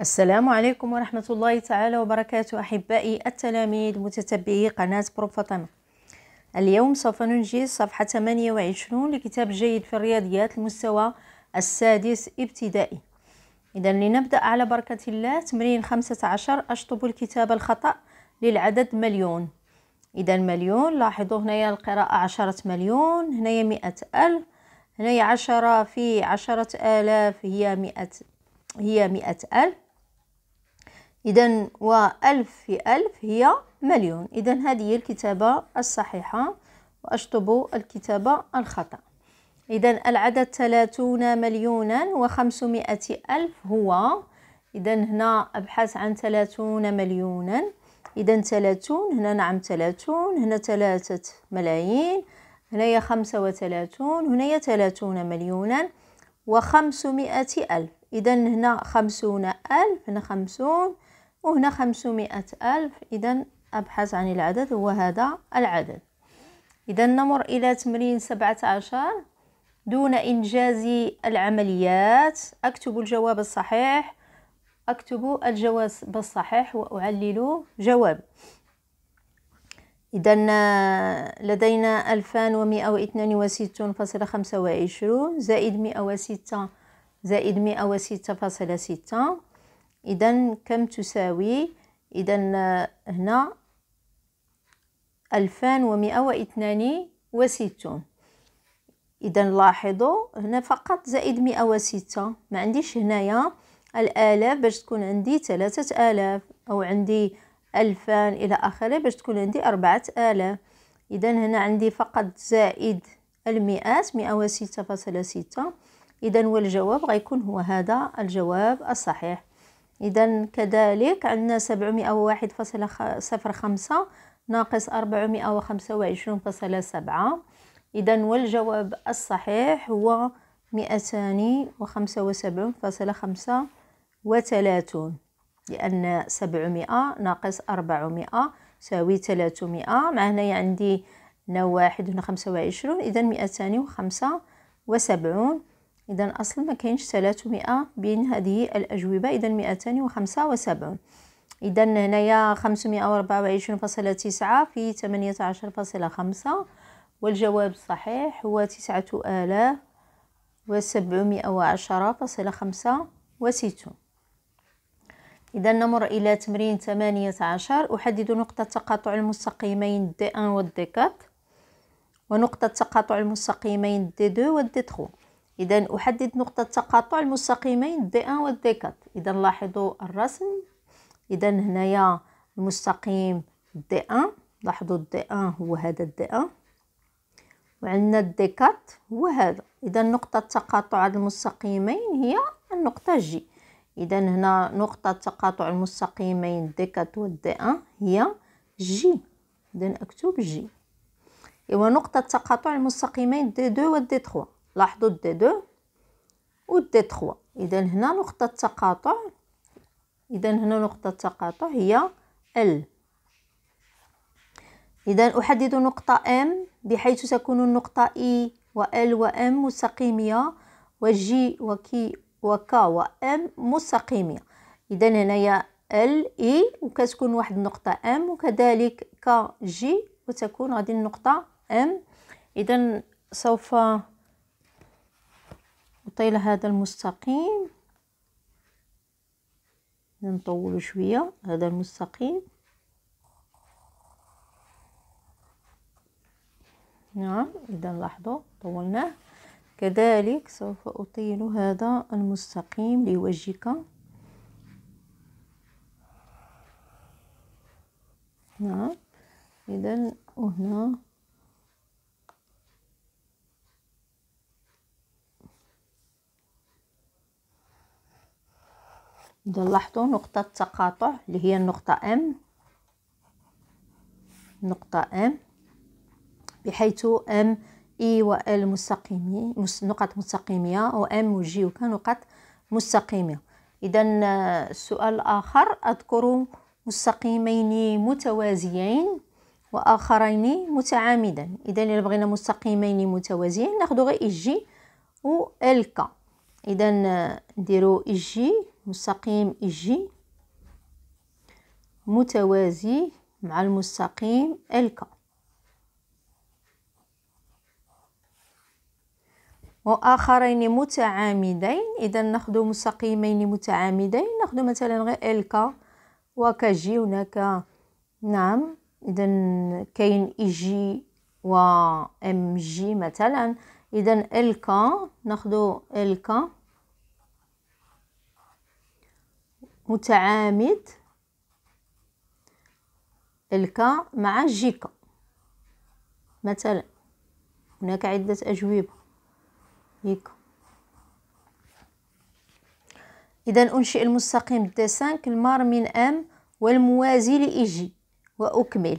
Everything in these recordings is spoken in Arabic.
السلام عليكم ورحمة الله تعالى وبركاته أحبائي التلاميذ متتبعي قناة بروب فاطمة اليوم سوف ننجز صفحة 28 لكتاب جيد في الرياضيات المستوى السادس ابتدائي إذا لنبدأ على بركة الله تمرين 15 أشطب الكتاب الخطأ للعدد مليون إذا مليون لاحظوا هنا القراءة عشرة مليون هنا مئة ألف هنا عشرة في عشرة آلاف هي مئة هي مئة ألف إذا وألف في ألف هي مليون إذا هذه هي الكتابة الصحيحة وأشطب الكتابة الخطأ إذا العدد ثلاثون مليونا وخمسمائة ألف هو إذا هنا أبحث عن ثلاثون مليونا إذا ثلاثون هنا نعم ثلاثون هنا ثلاثة ملايين هي خمسة وثلاثون هي ثلاثون مليونا وخمسمائة ألف إذا هنا خمسون ألف هنا خمسون وهنا خمسمائة ألف إذا أبحث عن العدد هو هذا العدد إذا نمر إلى تمرين سبعة عشر دون إنجاز العمليات أكتب الجواب الصحيح أكتب الجواب الصحيح وأعلل جواب إذا آه، لدينا ألفان ومئة واثنان وستون فاصلة خمسة وعشرون زائد مئة وستة زائد مئة وستة فاصلة ستة إذا كم تساوي إذا آه، هنا ألفان ومئة واثنان وستون إذا لاحظوا هنا فقط زائد مئة وستة ما عنديش هنايا الآلاف باش تكون عندي ثلاثة آلاف أو عندي ألفان إلى آخره باش تكون عندي أربعة آلاف إذا هنا عندي فقط زائد المئات مئة وستة فاصلة ستة إذا والجواب غيكون هو هذا الجواب الصحيح إذا كذلك عندنا سبعمائة وواحد فاصلة صفر خمسة ناقص أربعمائة وخمسة وعشرون فاصلة سبعة إذا والجواب الصحيح هو مئتان وخمسة وسبعون فاصلة خمسة وثلاثون لأن سبعمائة ناقص أربعمائة تساوي ثلاثمائة مع هنايا يعني عندي هنا واحد هنا خمسة وعشرون إذا مئتان وخمسة وسبعون اذا اصلا ما كاينش 300 بين هذه الاجوبه اذا 275 اذا هنايا 524.9 في 18.5 والجواب الصحيح هو 9710.65 إذا نمر إلى تمرين 18 أحدد نقطة تقاطع المستقيمين دي 1 ودي D4 ونقطة تقاطع المستقيمين دي 2 ودي تخو 3 إذا أحدد نقطة تقاطع المستقيمين دي 1 دي 4 إذا لاحظوا الرسم إذا هنايا المستقيم دي 1 لاحظوا دي 1 هو هذا دي 1 وعندنا دي 4 هو هذا إذا نقطة تقاطع المستقيمين هي النقطة جي إذا هنا نقطة تقاطع المستقيمين دي 4 دي 1 هي جي إذا أكتب جي إوا نقطة تقاطع المستقيمين دي 2 دي 3 لاحظوا دي دو و دي تخوا اذا هنا نقطه التقاطع اذا هنا نقطه التقاطع هي ال اذا احدد نقطه ام بحيث تكون النقطه اي e وال وام مستقيميه وجي وكي وكا وام مستقيميه اذا هنايا ال اي e وكتكون واحد النقطه ام وكذلك كا جي وتكون غادي النقطه ام اذا سوف وطيل هذا المستقيم نطولو شويه هذا المستقيم نعم اذا لاحظوا طولناه كذلك سوف اطيل هذا المستقيم لوجهك نعم اذا وهنا إذا لاحظوا نقطة تقاطع اللي هي النقطة أم نقطة أم بحيث أم إي e و ال مستقيمي نقط مستقيمية و أم و جي نقط مستقيمة إذا السؤال آه، الآخر أذكر مستقيمين متوازيين وآخرين متعامدا إذا إلا بغينا مستقيمين متوازيين ناخدو غير إي e جي و ال ك إذا آه، نديرو إي e جي مستقيم جي متوازي مع المستقيم الكا واخرين متعامدين اذا ناخذ مستقيمين متعامدين ناخذ مثلا غير الكا وكجي هناك نعم اذا كاين اي جي وام جي مثلا اذا الكا ناخذ الكا متعامد الكا مع جيكا مثلا هناك عدة أجوبة هيك إذا أنشئ المستقيم دي سانك المار من أم والموازي لإيجي وأكمل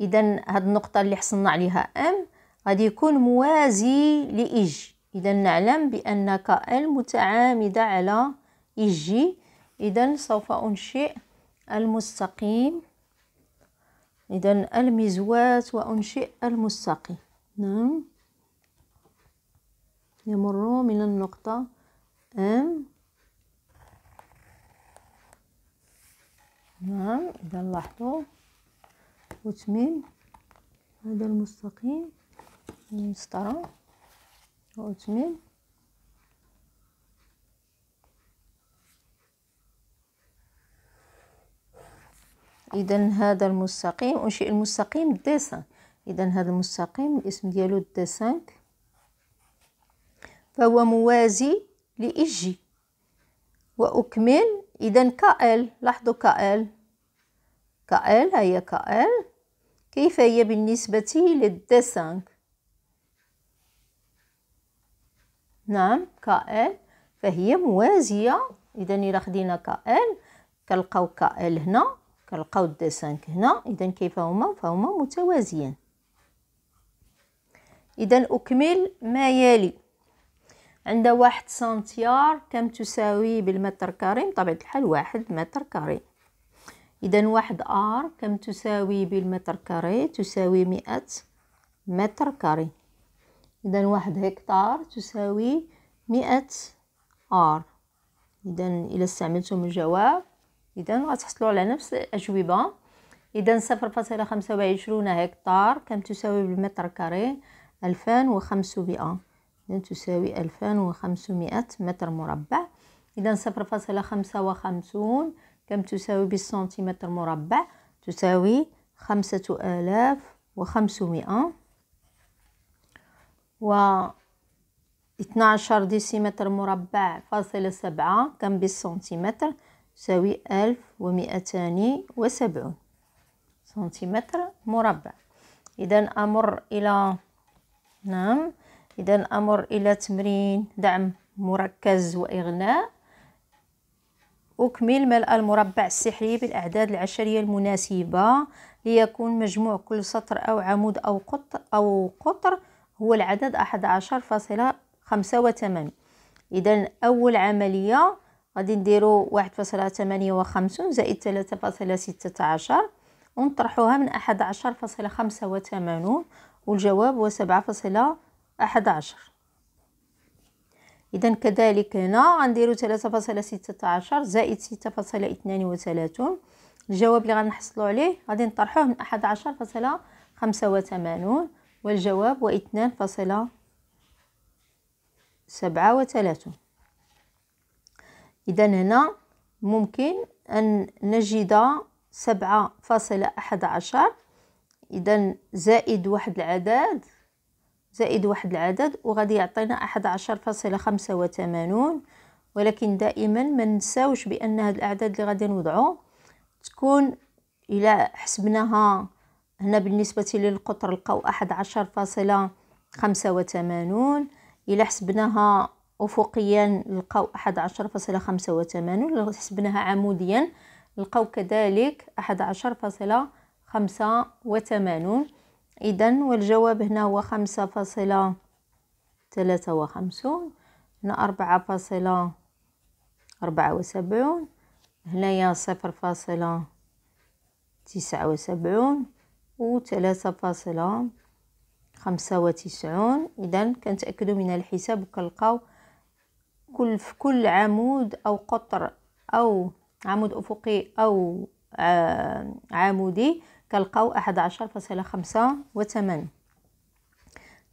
إذا هاد النقطة اللي حصلنا عليها أم غادي يكون موازي لإيجي إذا نعلم بأن كأل متعامدة على إيجي إذا سوف أنشئ المستقيم إذا المزوات وأنشئ المستقيم نعم يمر من النقطة أم نعم إذا لاحظوا أتمم هذا المستقيم المسطرة وأتمم اذا هذا المستقيم انشئ المستقيم سان اذا هذا المستقيم الاسم ديالو الديسان فهو موازي لاجي واكمل اذا كال لاحظوا كال كال هي كال كيف هي بالنسبه للديسان نعم كال فهي موازيه اذا الى خدينا كال كنلقاو كال هنا كنلقاو د 5 هنا اذا كيف هما فهما متوازيان اذا اكمل ما يلي عند واحد سنتيار كم تساوي بالمتر كاري بطبيعة الحال واحد متر كاري إذا واحد آر كم تساوي بالمتر كاري تساوي مئة متر كاري إذا واحد هكتار تساوي مئة آر إذا الى استعملتم الجواب اذا غتحصلوا على نفس الاجوبه اذا صفر فاصله خمسة وعشرون هكتار كم تساوي بالمتر كاري ألفان وخمسمائة اذا تساوي ألفان وخمسمائة متر مربع اذا صفر فاصله خمسة وخمسون كم تساوي بالسنتيمتر مربع تساوي خمسة آلاف وخمسمائة و 12 ديسيمتر مربع فاصلة سبعة كم بالسنتيمتر تساوي ألف ومئتان وسبعون سنتيمتر مربع إذا أمر إلى نعم إذا أمر إلى تمرين دعم مركز وإغناء أكمل ملء المربع السحري بالأعداد العشرية المناسبة ليكون مجموع كل سطر أو عمود أو قطر أو قطر هو العدد أحد عشر فاصلة خمسة وثمانية إذا أول عملية غادي نديرو واحد فاصلة تمانية وخمسون زائد تلاتة فاصلة ستة عشر ونطرحوها من أحد عشر فاصلة خمسة وثمانون والجواب هو سبعة فاصلة أحد عشر إذا كذلك هنا غنديرو تلاتة فاصلة ستة عشر زائد ستة فاصلة اثنان وثلاثون الجواب اللي غنحصلو عليه غادي نطرحوه من أحد عشر فاصلة خمسة وثمانون والجواب هو اثنان فاصلة سبعة وثلاثون إذا هنا ممكن أن نجد سبعة فاصلة أحد عشر إذا زائد واحد العدد زائد واحد العدد وغادي يعطينا أحد عشر فاصلة خمسة وثمانون ولكن دائما ما ننساوش بأن هاد الأعداد اللي غادي نوضعو تكون إلى حسبناها هنا بالنسبة للقطر لقاو أحد عشر فاصلة خمسة وثمانون إلى حسبناها أفقيا لقاو أحد عشر فاصلة خمسة وثمانون لو حسبناها عموديا لقاو كذلك أحد عشر فاصلة خمسة وثمانون إذا والجواب هنا هو خمسة فاصلة ثلاثة وخمسون هنا أربعة فاصلة وسبعون هنايا صفر فاصلة تسعة وسبعون وثلاثة فاصلة خمسة وتسعون إذا كنتأكدوا من الحساب وكنلقاو كل في كل عمود او قطر او عمود افقي او آه، عمودي كلقاو 11.58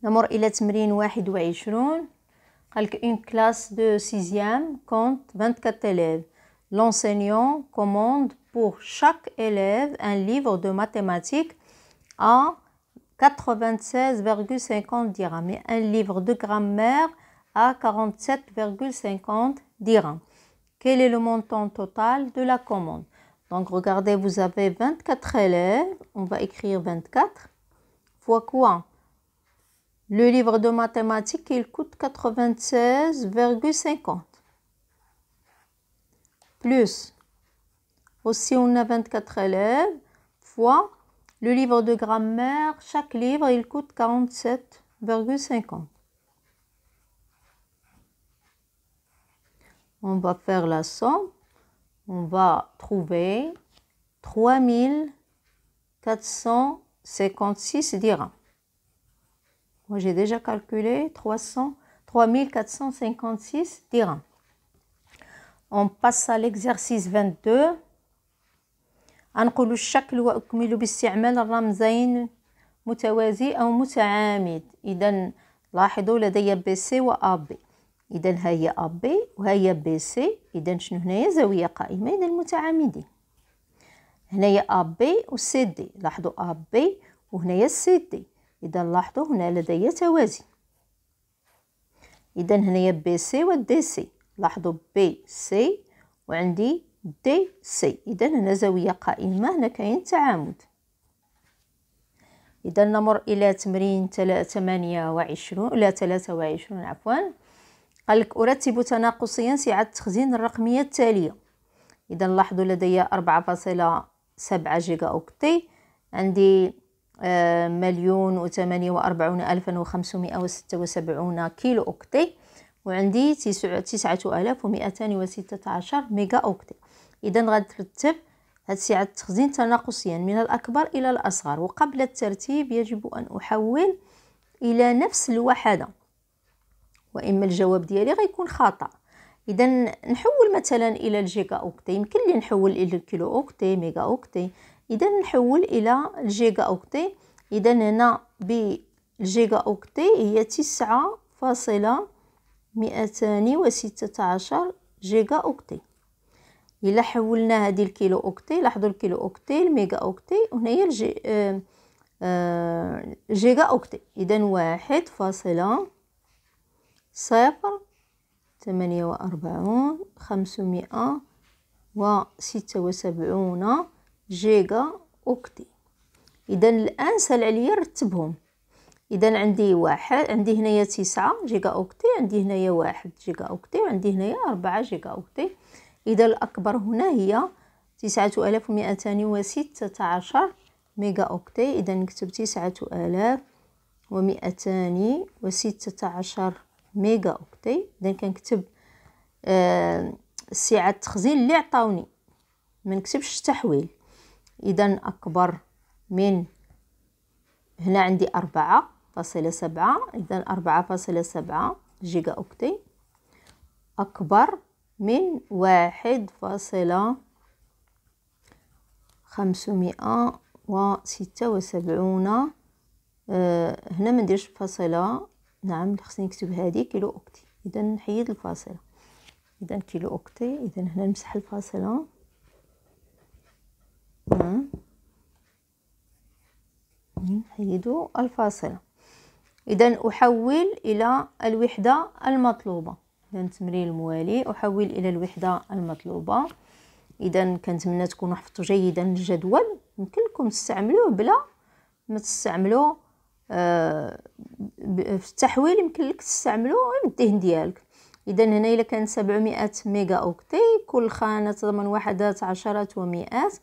نمر الى تمرين واحد 21 قالك اون كلاس دو 6 كونت 24 طالب لونسيون كوموند بور شاك ايليف ان ليفر دو ماتيماتيك ا 96.50 ديرام مي ان ليفر دو غرامير à 47,50 dirhams. Quel est le montant total de la commande Donc regardez, vous avez 24 élèves, on va écrire 24, fois quoi Le livre de mathématiques, il coûte 96,50. Plus, aussi on a 24 élèves, fois le livre de grammaire, chaque livre, il coûte 47,50. on va faire la somme. On va trouver 3456 dirhams. Moi, j'ai déjà calculé 300, 3456 dirhams. On passe à l'exercice 22. هنقولوا الشكل وأكمل باستعمال الرمزين متوازي او متعامد اذا لاحظوا لدي بي سي وأ اذا ها هي ا بي وها هي بي سي اذا شنو هنايا زاويه قائمه اذا المتعامدين هنايا ا بي و سي دي لاحظوا ا بي وهنايا سي دي اذا لاحظوا هنا لدي توازي اذا هنايا بي سي و دي سي لاحظوا بي سي وعندي دي سي اذا هنا زاويه قائمه هنا كاين تعامد إذا نمر إلى تمرين 28 لا 23 عفوا قال لك أرتب تناقصيا سعة التخزين الرقمية التالية إذا لاحظوا لدي أربعة فاصلة سبعة جيجا أوكتي عندي آه، مليون و وأربعون ألفا وخمسمائة وستة وسبعون كيلو أوكتي وعندي تسعة, تسعة آلاف ومئتان وستة عشر ميجا أوكتي إذا غنرتب هاد سعة التخزين تناقصيا من الأكبر إلى الأصغر وقبل الترتيب يجب أن أحول إلى نفس الوحدة واما الجواب ديالي غيكون خطا اذا نحول مثلا الى الجيجا اوكتي يمكن لي نحول الى الكيلو اوكتي ميجا اوكتي اذا نحول الى الجيجا اوكتي اذا هنا بالجيجا اوكتي هي تسعة فاصلة مئتان وستة عشر جيجا اوكتي الا حولنا هذه الكيلو اوكتي لاحظوا الكيلو اوكتي الميجا اوكتي هي الجي آه آه جيجا اوكتي اذا واحد فاصلة صفر ثمانية وأربعون خمسمائة وستة وسبعون جيجا أوكتي إذا الآن سال عليا رتبهم إذا عندي واحد عندي هنايا تسعة جيجا أوكتي عندي هنايا واحد جيجا أوكتي وعندي هنايا أربعة جيجا أوكتي إذا الأكبر هنا هي تسعة آلاف ومئتان وستة عشر ميجا أوكتي إذا نكتب تسعة آلاف ومئتان وستة عشر ميجا اوكتي اذا كنكتب آه سعه التخزين اللي عطاوني ما نكتبش التحويل اذا اكبر من هنا عندي أربعة فاصلة سبعة إذا أربعة فاصلة سبعة جيجا أوكتي أكبر من واحد فاصلة خمسمائة وستة وسبعون آه، هنا ما نديرش فاصلة نعم اللي خصني نكتب هذه كيلو اوكتي اذا نحيد الفاصله اذا كيلو اوكتي اذا هنا نمسح الفاصله نعم. نحيدو الفاصله اذا احول الى الوحده المطلوبه اذا التمرين الموالي احول الى الوحده المطلوبه اذا كنتمنى تكونوا حفظتوا جيدا الجدول يمكن لكم تستعملوه بلا ما تستعملوه في التحويل يمكن لك تستعملو الدهن ديالك اذا هنا الا كان 700 ميغا اوكتي كل خانه تضمن وحدات عشرات ومئات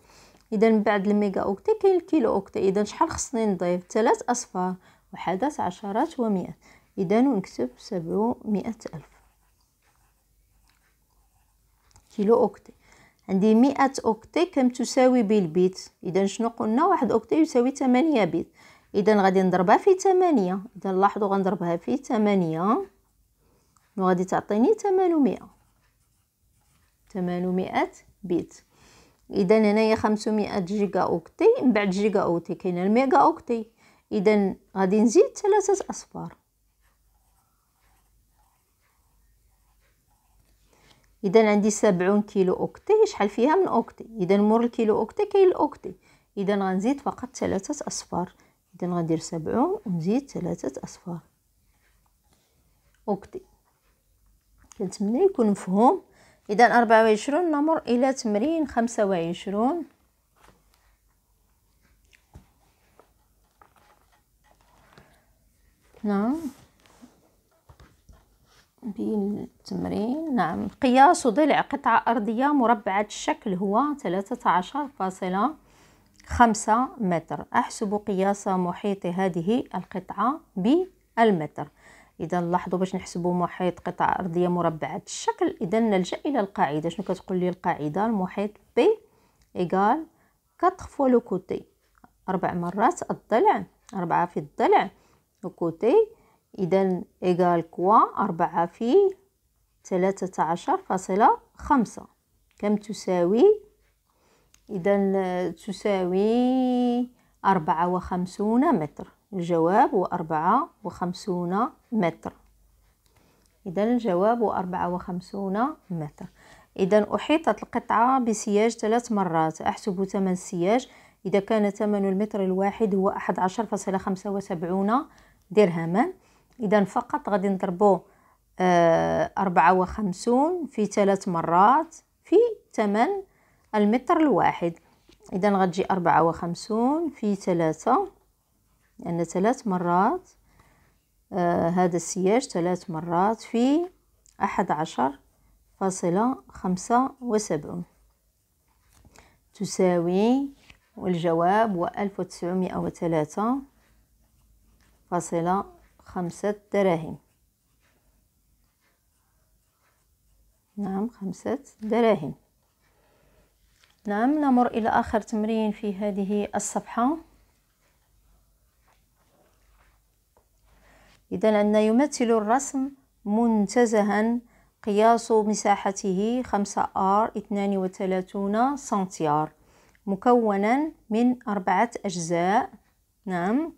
اذا من بعد الميغا اوكتي كاين الكيلو اوكتي اذا شحال خصني نضيف ثلاث اصفار وحدات عشرات ومئات اذا ونكتب 700 الف كيلو اوكتي عندي 100 اوكتي كم تساوي بالبيت اذا شنو قلنا واحد اوكتي يساوي 8 بيت اذا غادي نضربها في 8 اذا لاحظوا غنضربها في 8 وغادي تعطيني 800 800 بيت اذا هنايا 500 جيجا اوكتي من بعد جيجا اوكتي كاين الميجا اوكتي اذا غادي نزيد ثلاثه اصفار اذا عندي 70 كيلو اوكتي شحال فيها من اوكتي اذا مور الكيلو اوكتي كاين الاوكتي اذا غنزيد فقط ثلاثه اصفار إذن غندير سبعون ونزيد ثلاثة أصفار اوكي كنتمنى يكون مفهوم إذا أربعة وعشرون نمر إلى تمرين خمسة وعشرون نعم بين التمرين نعم قياس ضلع قطعة أرضية مربعة الشكل هو ثلاثة عشر فاصلة خمسة متر أحسب قياس محيط هذه القطعة بالمتر إذا لاحظوا باش نحسبوا محيط قطعة أرضية مربعة الشكل إذا نلجأ إلى القاعدة شنو كتقول لي القاعدة المحيط بي إيكال كاتخ فوا لو كوتي أربع مرات الضلع أربعة في الضلع لو كوتي إذا إيكال كوا أربعة في ثلاثة عشر فاصلة خمسة كم تساوي إذا تساوي أربعة وخمسون متر الجواب هو أربعة وخمسون متر إذا الجواب هو أربعة وخمسون متر إذا أحيطت القطعة بسياج ثلاث مرات أحسب ثمن السياج إذا كان ثمن المتر الواحد هو أحد عشر فاصلة خمسة وسبعون درهما إذا فقط غادي نضربو آه، أربعة وخمسون في ثلاث مرات في ثمن المتر الواحد إذا غتجي أربعة وخمسون في ثلاثة لأن يعني ثلاث مرات آه هذا السياج ثلاث مرات في أحد عشر فاصلة خمسة وسبعون تساوي والجواب هو ألف وتسعمائة وثلاثة فاصلة خمسة دراهم نعم خمسة دراهم نعم نمر إلى آخر تمرين في هذه الصفحة إذا عندنا يمثل الرسم منتزها قياس مساحته 5 ار 32 سنتيار مكونا من أربعة أجزاء نعم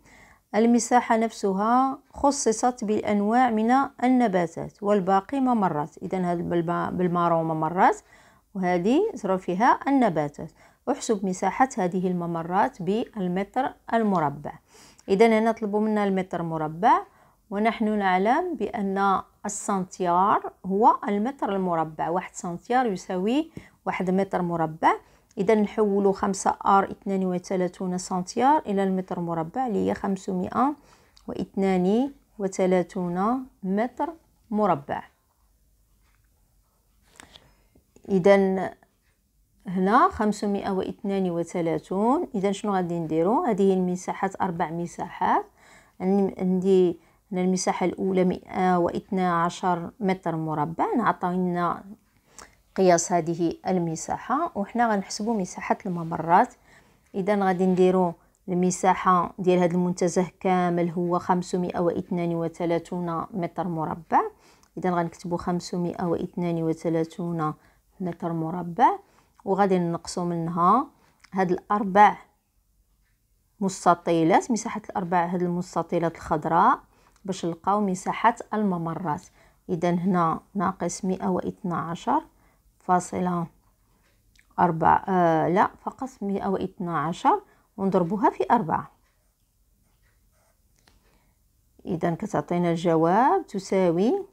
المساحة نفسها خصصت بالأنواع من النباتات والباقي ممرات إذا هذا بالمارو ممرات وهذه زرع فيها النباتات احسب مساحة هذه الممرات بالمتر المربع إذا هنا طلبوا منا المتر مربع ونحن نعلم بأن السنتيار هو المتر المربع واحد سنتيار يساوي واحد متر مربع إذا نحولوا خمسة آر اثنان وثلاثون سنتيار إلى المتر مربع لي هي خمسمائة واثنان وثلاثون متر مربع اذا هنا 532 واثنان اذا شنو غادي نديرو هذه هي المساحات اربع مساحات عندي هنا المساحه الاولى مئة عشر متر مربع عطاونا قياس هذه المساحه وحنا غنحسبوا مساحه الممرات اذا غادي نديرو المساحه ديال هذا المنتزه كامل هو خمسمائة واثنان وثلاثون متر مربع اذا غنكتبوا خمسمائة واثنان وثلاثون متر مربع وغادي نقصو منها هاد الاربع مستطيلات مساحه الاربع هاد المستطيلات الخضراء باش نلقاو مساحه الممرات اذا هنا ناقص مئة واثنا عشر فاصله أربعة آه لا فقط مئة واثنا عشر ونضربوها في أربعة إذا كتعطينا الجواب تساوي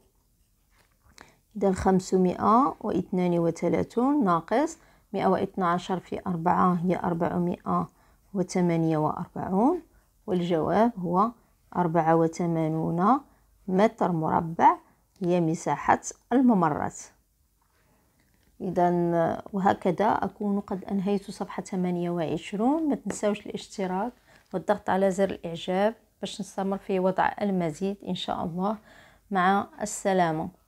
إذا خمسمائة واثنان وثلاثون ناقص مئة عشر في أربعة هي أربعمائة وثمانية وأربعون والجواب هو أربعة وثمانون متر مربع هي مساحة الممرات إذا وهكذا أكون قد أنهيت صفحة وعشرون ما تنسوش الاشتراك والضغط على زر الإعجاب باش نستمر في وضع المزيد إن شاء الله مع السلامة